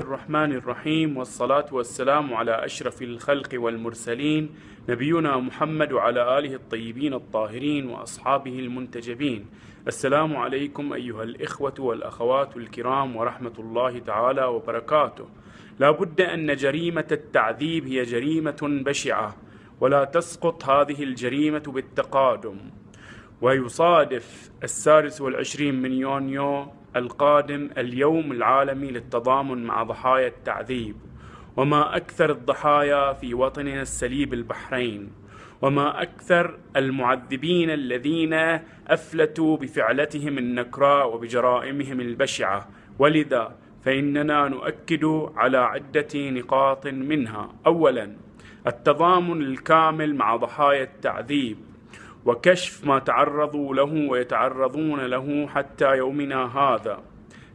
الرحمن الرحيم والصلاة والسلام على أشرف الخلق والمرسلين نبينا محمد وعلى آله الطيبين الطاهرين وأصحابه المنتجبين السلام عليكم أيها الإخوة والأخوات الكرام ورحمة الله تعالى وبركاته لا بد أن جريمة التعذيب هي جريمة بشعة ولا تسقط هذه الجريمة بالتقادم ويصادف السادس والعشرين من يونيو القادم اليوم العالمي للتضامن مع ضحايا التعذيب وما أكثر الضحايا في وطننا السليب البحرين وما أكثر المعذبين الذين أفلتوا بفعلتهم النكراء وبجرائمهم البشعة ولذا فإننا نؤكد على عدة نقاط منها أولا التضامن الكامل مع ضحايا التعذيب وكشف ما تعرضوا له ويتعرضون له حتى يومنا هذا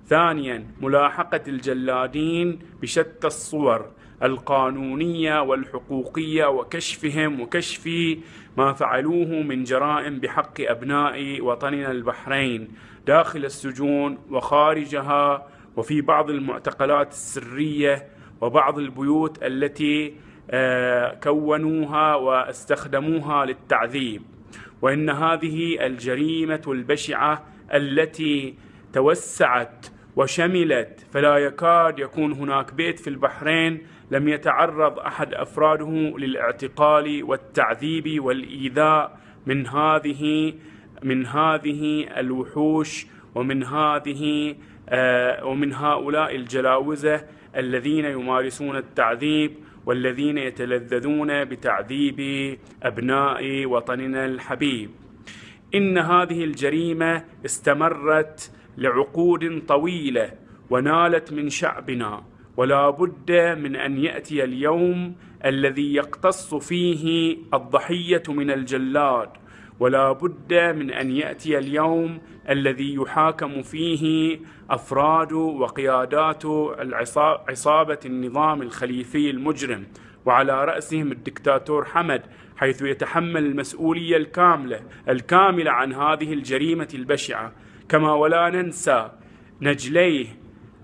ثانيا ملاحقة الجلادين بشتى الصور القانونية والحقوقية وكشفهم وكشف ما فعلوه من جرائم بحق أبناء وطننا البحرين داخل السجون وخارجها وفي بعض المعتقلات السرية وبعض البيوت التي آه، كونوها واستخدموها للتعذيب وان هذه الجريمه البشعه التي توسعت وشملت فلا يكاد يكون هناك بيت في البحرين لم يتعرض احد افراده للاعتقال والتعذيب والايذاء من هذه من هذه الوحوش ومن هذه آه، ومن هؤلاء الجلاوزة الذين يمارسون التعذيب والذين يتلذذون بتعذيب أبناء وطننا الحبيب إن هذه الجريمة استمرت لعقود طويلة ونالت من شعبنا ولا بد من أن يأتي اليوم الذي يقتص فيه الضحية من الجلاد ولا بد من ان ياتي اليوم الذي يحاكم فيه افراد وقيادات عصابه النظام الخليفي المجرم وعلى راسهم الدكتاتور حمد حيث يتحمل المسؤوليه الكامله الكامله عن هذه الجريمه البشعه كما ولا ننسى نجليه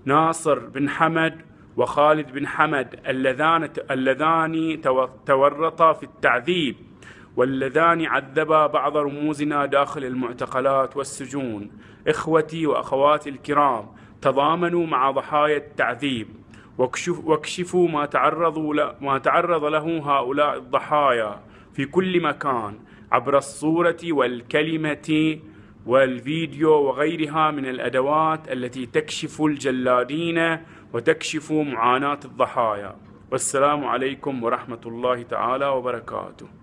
ناصر بن حمد وخالد بن حمد اللذان اللذان تورطا في التعذيب واللذان عذبا بعض رموزنا داخل المعتقلات والسجون إخوتي وأخواتي الكرام تضامنوا مع ضحايا التعذيب واكشفوا ما تعرضوا ما تعرض له هؤلاء الضحايا في كل مكان عبر الصورة والكلمة والفيديو وغيرها من الأدوات التي تكشف الجلادين وتكشف معاناة الضحايا والسلام عليكم ورحمة الله تعالى وبركاته